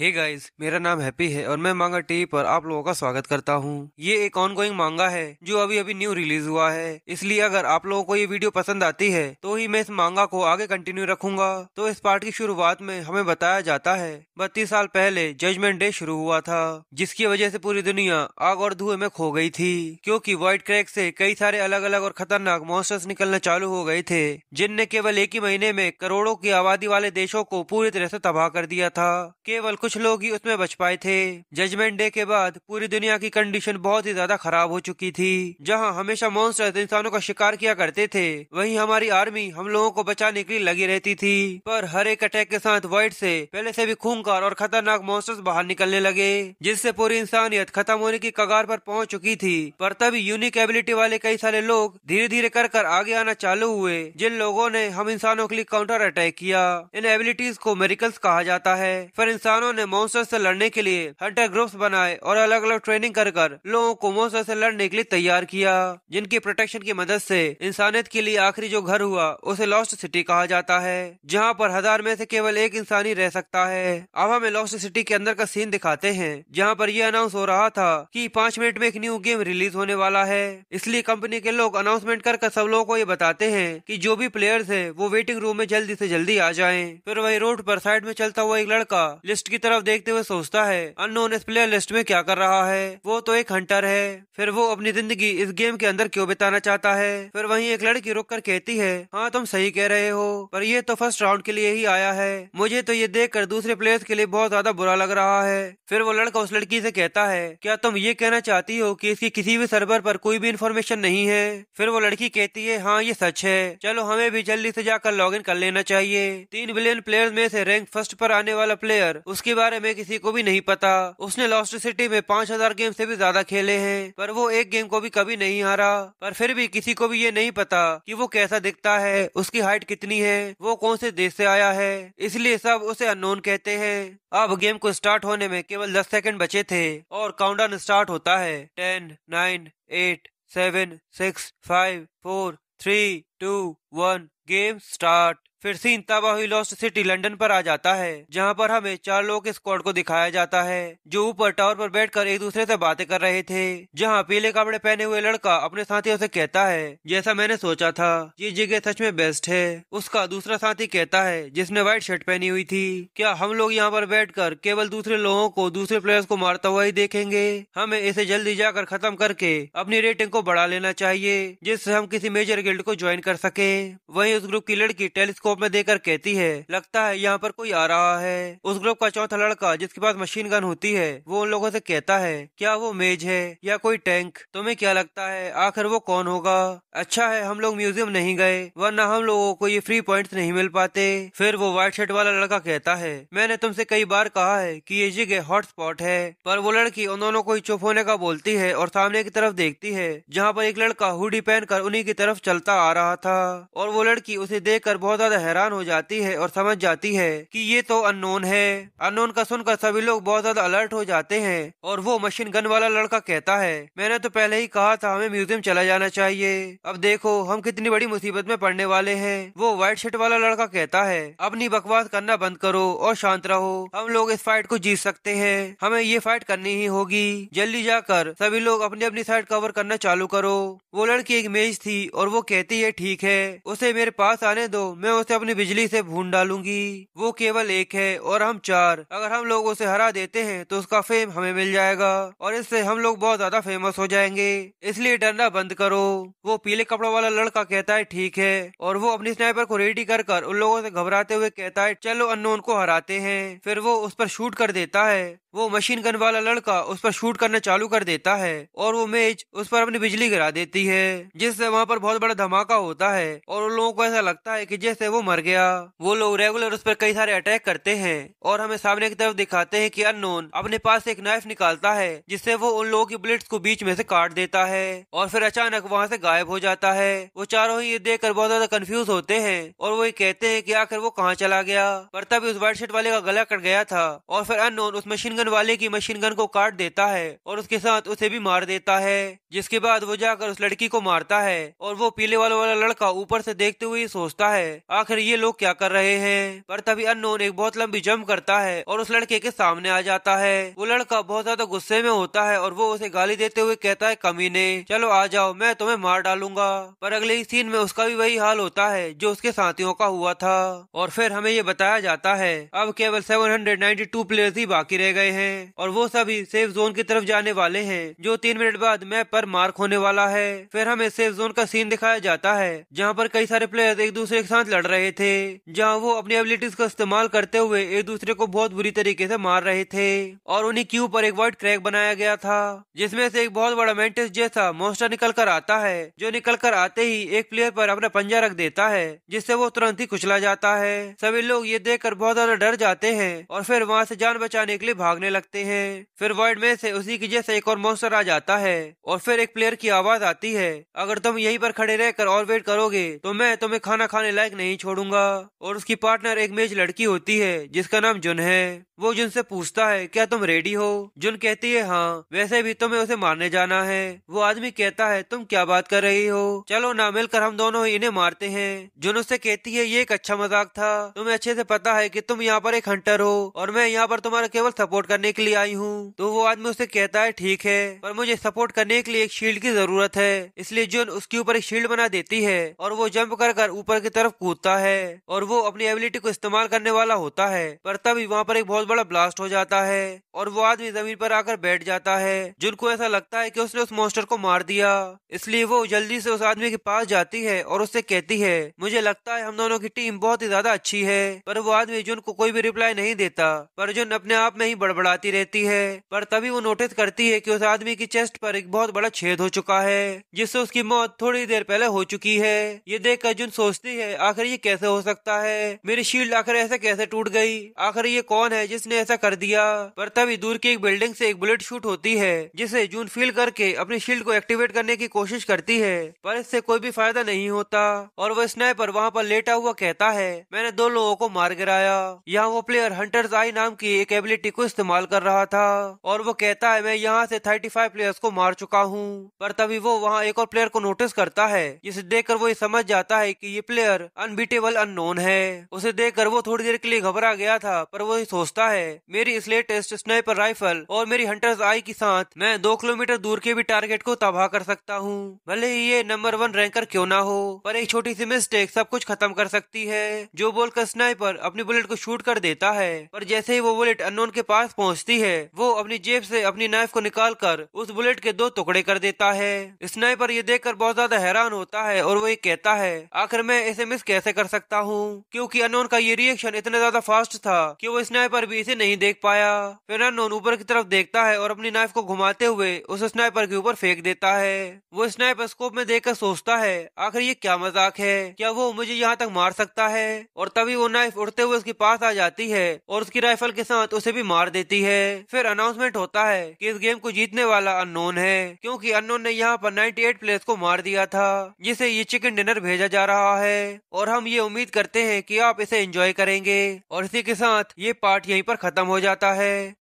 हे hey guys मेरा नाम happy है और मैं मांगा टीवी पर आप लोगों का स्वागत करता हूँ ये एक ऑन गोइंग मांगा है जो अभी अभी न्यू रिलीज हुआ है इसलिए अगर आप लोगों को ये वीडियो पसंद आती है तो ही मैं इस मांगा को आगे कंटिन्यू रखूंगा तो इस पार्ट की शुरुआत में हमें बताया जाता है बत्तीस साल पहले जजमेंट डे शुरू हुआ था जिसकी वजह से पूरी दुनिया आग और धुएं में खो गई थी क्योंकि व्हाइट क्रैक से कई सारे अलग अलग और खतरनाक मॉस्टर्स निकलना चालू हो गए थे जिनने केवल एक ही महीने में करोड़ों की आबादी वाले देशों को पूरी तरह से तबाह कर दिया था केवल कुछ कुछ लोग ही उसमें बच पाए थे जजमेंट डे के बाद पूरी दुनिया की कंडीशन बहुत ही ज्यादा खराब हो चुकी थी जहाँ हमेशा मॉन्स्टर इंसानों का शिकार किया करते थे वही हमारी आर्मी हम लोगों को बचाने के लिए लगी रहती थी पर हर एक अटैक के साथ व्हाइट से पहले से भी खूंखार और खतरनाक मॉन्स्टर्स बाहर निकलने लगे जिससे पूरी इंसानियत खत्म होने की कगार पर पहुंच चुकी थी पर तभी यूनिक एबिलिटी वाले कई सारे लोग धीरे धीरे कर कर आगे आना चालू हुए जिन लोगों ने हम इंसानों के लिए काउंटर अटैक किया इन एबिलिटीज को मेरिकल्स कहा जाता है पर इंसानों ने मॉन्सर से लड़ने के लिए हंटर ग्रुप्स बनाए और अलग अलग ट्रेनिंग कर कर लोगों को मॉन्सर से लड़ने के लिए तैयार किया जिनकी प्रोटेक्शन की मदद से इंसानियत के लिए आखिरी जो घर हुआ उसे लॉस्ट सिटी कहा जाता है जहाँ पर हजार में से केवल एक इंसान ही रह सकता है अब हमें लॉस्ट सिटी के अंदर का सीन दिखाते हैं जहाँ पर यह अनाउंस हो रहा था की पाँच मिनट में एक न्यू गेम रिलीज होने वाला है इसलिए कंपनी के लोग अनाउंसमेंट कर सब लोगों को ये बताते हैं की जो भी प्लेयर्स है वो वेटिंग रूम में जल्दी ऐसी जल्दी आ जाए फिर वही रोड पर साइड में चलता हुआ एक लड़का लिस्ट की की तरफ देखते हुए सोचता है अननोन इस प्लेयर लिस्ट में क्या कर रहा है वो तो एक हंटर है फिर वो अपनी जिंदगी इस गेम के अंदर क्यों बिताना चाहता है फिर वहीं एक लड़की रुक कर कहती है हाँ तुम सही कह रहे हो पर ये तो फर्स्ट राउंड के लिए ही आया है मुझे तो ये देख कर दूसरे प्लेयर्स के लिए बहुत ज्यादा बुरा लग रहा है फिर वो लड़का उस लड़की से कहता है क्या तुम ये कहना चाहती हो कि इसकी किसी भी सर्वर पर कोई भी इन्फॉर्मेशन नहीं है फिर वो लड़की कहती है हाँ ये सच है चलो हमें भी जल्दी से जाकर इन कर लेना चाहिए तीन बिलियन प्लेयर्स में से रैंक फर्स्ट पर आने वाला प्लेयर उसके जिसके बारे में किसी को भी नहीं पता उसने लॉस्ट सिटी में पांच हजार गेम से भी ज्यादा खेले हैं पर वो एक गेम को भी कभी नहीं हारा पर फिर भी किसी को भी ये नहीं पता कि वो कैसा दिखता है उसकी हाइट कितनी है वो कौन से देश से आया है इसलिए सब उसे अननोन कहते हैं अब गेम को स्टार्ट होने में केवल दस सेकेंड बचे थे और काउंटडाउन स्टार्ट होता है ten nine eight seven six five four three two one game start फिर सीन तब हुई लॉस्ट सिटी लंदन पर आ जाता है जहां पर हमें चार लोग के स्क्वाड को दिखाया जाता है जो ऊपर टावर पर बैठकर एक दूसरे से बातें कर रहे थे जहां पीले कपड़े पहने हुए लड़का अपने साथियों से कहता है जैसा मैंने सोचा था ये जगह सच में बेस्ट है उसका दूसरा साथी कहता है जिसने व्हाइट शर्ट पहनी हुई थी क्या हम लोग यहाँ पर बैठ कर केवल दूसरे लोगों को दूसरे प्लेयर्स को मारता हुआ ही देखेंगे हमें इसे जल्दी जाकर खत्म करके अपनी रेटिंग को बढ़ा लेना चाहिए जिससे हम किसी मेजर गिल्ड को ज्वाइन कर सके वही उस ग्रुप की लड़की टेलीस्कोप स्कोप में देकर कहती है लगता है यहाँ पर कोई आ रहा है उस ग्रुप का चौथा लड़का जिसके पास मशीन गन होती है वो उन लोगों से कहता है क्या वो मेज है या कोई टैंक तुम्हें क्या लगता है आखिर वो कौन होगा अच्छा है हम लोग म्यूजियम नहीं गए वरना हम लोगों को ये फ्री पॉइंट नहीं मिल पाते फिर वो व्हाइट शर्ट वाला लड़का कहता है मैंने तुमसे कई बार कहा है कि ये जगह हॉट स्पॉट है पर वो लड़की उन दोनों को ही चुप होने का बोलती है और सामने की तरफ देखती है जहाँ पर एक लड़का हुडी पहनकर उन्हीं की तरफ चलता आ रहा था और वो लड़की उसे देख कर बहुत ज्यादा हैरान हो जाती है और समझ जाती है कि ये तो अननोन है अननोन का सुनकर सभी लोग बहुत ज्यादा अलर्ट हो जाते हैं और वो मशीन गन वाला लड़का कहता है मैंने तो पहले ही कहा था हमें म्यूजियम चला जाना चाहिए अब देखो हम कितनी बड़ी मुसीबत में पड़ने वाले है वो व्हाइट शर्ट वाला लड़का कहता है अपनी बकवास करना बंद करो और शांत रहो हम लोग इस फाइट को जीत सकते हैं हमें ये फाइट करनी ही होगी जल्दी जाकर सभी लोग अपनी अपनी साइड कवर करना चालू करो वो लड़की एक मेज थी और वो कहती है ठीक है उसे मेरे पास आने दो मैं उस से अपनी बिजली से भून डालूंगी वो केवल एक है और हम चार अगर हम लोग उसे हरा देते हैं तो उसका फेम हमें मिल जाएगा और इससे हम लोग बहुत ज्यादा फेमस हो जाएंगे इसलिए डरना बंद करो वो पीले कपड़ों वाला लड़का कहता है ठीक है और वो अपनी स्नाइपर को रेडी कर कर उन लोगों से घबराते हुए कहता है चलो अनोन को हराते हैं फिर वो उस पर शूट कर देता है वो मशीन गन वाला लड़का उस पर शूट करना चालू कर देता है और वो मेज उस पर अपनी बिजली गिरा देती है जिससे वहाँ पर बहुत बड़ा धमाका होता है और उन लोगों को ऐसा लगता है कि जैसे वो मर गया वो लोग रेगुलर उस पर कई सारे अटैक करते हैं और हमें सामने की तरफ दिखाते हैं कि अनोन अपने पास एक नाइफ निकालता है जिससे वो उन लोगों की बुलेट्स को बीच में से काट देता है और फिर अचानक वहाँ से गायब हो जाता है वो चारों ही ये देख कर बहुत ज्यादा कंफ्यूज होते हैं और वो ये कहते हैं की आखिर वो कहाँ चला गया पर तभी उस व्हाइट शर्ट वाले का गला कट गया था और फिर अनोन उस मशीन गन गन वाले की मशीन गन को काट देता है और उसके साथ उसे भी मार देता है जिसके बाद वो जाकर उस लड़की को मारता है और वो पीले वालों वाला लड़का ऊपर से देखते हुए सोचता है आखिर ये लोग क्या कर रहे हैं पर तभी अनोन एक बहुत लंबी जम्प करता है और उस लड़के के सामने आ जाता है वो लड़का बहुत ज्यादा गुस्से में होता है और वो उसे गाली देते हुए कहता है कमी चलो आ जाओ मैं तुम्हें मार डालूंगा पर अगले ही सीन में उसका भी वही हाल होता है जो उसके साथियों का हुआ था और फिर हमें ये बताया जाता है अब केवल टू प्लेयर्स ही बाकी रह गए गए हैं और वो सभी सेफ जोन की तरफ जाने वाले हैं जो तीन मिनट बाद मैप पर मार्क होने वाला है फिर हमें सेफ जोन का सीन दिखाया जाता है जहाँ पर कई सारे प्लेयर एक दूसरे के साथ लड़ रहे थे जहाँ वो अपनी एबिलिटीज का इस्तेमाल करते हुए एक दूसरे को बहुत बुरी तरीके से मार रहे थे और उन्हीं क्यू पर एक वाइट क्रैक बनाया गया था जिसमे से एक बहुत बड़ा मेंटिस जैसा मोस्टर निकल कर आता है जो निकल कर आते ही एक प्लेयर पर अपना पंजा रख देता है जिससे वो तुरंत ही कुचला जाता है सभी लोग ये देख कर बहुत ज्यादा डर जाते हैं और फिर वहाँ से जान बचाने के लिए भाग भागने लगते हैं फिर वर्ड में से उसी की जैसे एक और मोस्टर आ जाता है और फिर एक प्लेयर की आवाज आती है अगर तुम यहीं पर खड़े रहकर और वेट करोगे तो मैं तुम्हें खाना खाने लायक नहीं छोड़ूंगा और उसकी पार्टनर एक मेज लड़की होती है जिसका नाम जुन है वो जुन से पूछता है क्या तुम रेडी हो जुन कहती है हाँ वैसे भी तुम्हें उसे मारने जाना है वो आदमी कहता है तुम क्या बात कर रही हो चलो ना मिलकर हम दोनों ही इन्हें मारते हैं जुन उससे कहती है ये एक अच्छा मजाक था तुम्हें अच्छे से पता है कि तुम यहाँ पर एक हंटर हो और मैं यहाँ पर तुम्हारा केवल सपोर्ट करने के लिए आई हूँ तो वो आदमी उसे कहता है ठीक है पर मुझे सपोर्ट करने के लिए एक शील्ड की जरूरत है इसलिए जोन उसके ऊपर एक शील्ड बना देती है और वो जंप कर कर ऊपर की तरफ कूदता है और वो अपनी एबिलिटी को इस्तेमाल करने वाला होता है पर तभी वहाँ पर एक बहुत बड़ा ब्लास्ट हो जाता है और वो आदमी जमीन पर आकर बैठ जाता है जिनको ऐसा लगता है कि उसने उस मॉन्स्टर को मार दिया इसलिए वो जल्दी से उस आदमी के पास जाती है और उससे कहती है मुझे लगता है हम दोनों की टीम बहुत ही ज्यादा अच्छी है पर वो आदमी जुन को कोई भी रिप्लाई नहीं देता पर जुन अपने आप में ही बड़बड़ बढ़ाती रहती है पर तभी वो नोटिस करती है कि उस आदमी की चेस्ट पर एक बहुत बड़ा छेद हो चुका है जिससे उसकी मौत थोड़ी देर पहले हो चुकी है ये देख कर जुन सोचती है आखिर ये कैसे हो सकता है मेरी शील्ड आखिर ऐसे कैसे टूट गई आखिर ये कौन है जिसने ऐसा कर दिया पर तभी दूर की एक बिल्डिंग से एक बुलेट शूट होती है जिसे जून फील करके अपनी शील्ड को एक्टिवेट करने की कोशिश करती है पर इससे कोई भी फायदा नहीं होता और वो स्नाइपर वहाँ पर लेटा हुआ कहता है मैंने दो लोगों को मार गिराया यहाँ वो प्लेयर हंटर्स आई नाम की एक एबिलिटी को इस्तेमाल इस्तेमाल कर रहा था और वो कहता है मैं यहाँ से 35 प्लेयर्स को मार चुका हूँ पर तभी वो वहाँ एक और प्लेयर को नोटिस करता है जिसे देखकर वो ये समझ जाता है कि ये प्लेयर अनबीटेबल अननोन है उसे देखकर वो थोड़ी देर के लिए घबरा गया था पर वो सोचता है मेरी इस लेटेस्ट स्नाइपर राइफल और मेरी हंटर्स आई के साथ मैं दो किलोमीटर दूर के भी टारगेट को तबाह कर सकता हूँ भले ही ये नंबर वन रैंकर क्यों ना हो पर एक छोटी सी मिस्टेक सब कुछ खत्म कर सकती है जो बोलकर स्नाइपर अपनी बुलेट को शूट कर देता है पर जैसे ही वो बुलेट अनोन के पास पहुंचती है वो अपनी जेब से अपनी नाइफ को निकालकर उस बुलेट के दो टुकड़े कर देता है स्नाइपर ये देखकर बहुत ज्यादा हैरान होता है और वो ये कहता है आखिर मैं इसे मिस कैसे कर सकता हूँ क्यूँकी अनोन का ये रिएक्शन इतना ज्यादा फास्ट था की वो स्नाइपर भी इसे नहीं देख पाया फिर अनोन ऊपर की तरफ देखता है और अपनी नाइफ को घुमाते हुए उस स्नाइपर के ऊपर फेंक देता है वो स्नाइपर स्कोप में देखकर सोचता है आखिर ये क्या मजाक है क्या वो मुझे यहाँ तक मार सकता है और तभी वो नाइफ उड़ते हुए उसके पास आ जाती है और उसकी राइफल के साथ उसे भी मार देती देती है फिर अनाउंसमेंट होता है कि इस गेम को जीतने वाला अननोन है क्योंकि अननोन ने यहाँ पर 98 प्लेयर्स को मार दिया था जिसे ये चिकन डिनर भेजा जा रहा है और हम ये उम्मीद करते हैं कि आप इसे एंजॉय करेंगे और इसी के साथ ये पार्ट यहीं पर खत्म हो जाता है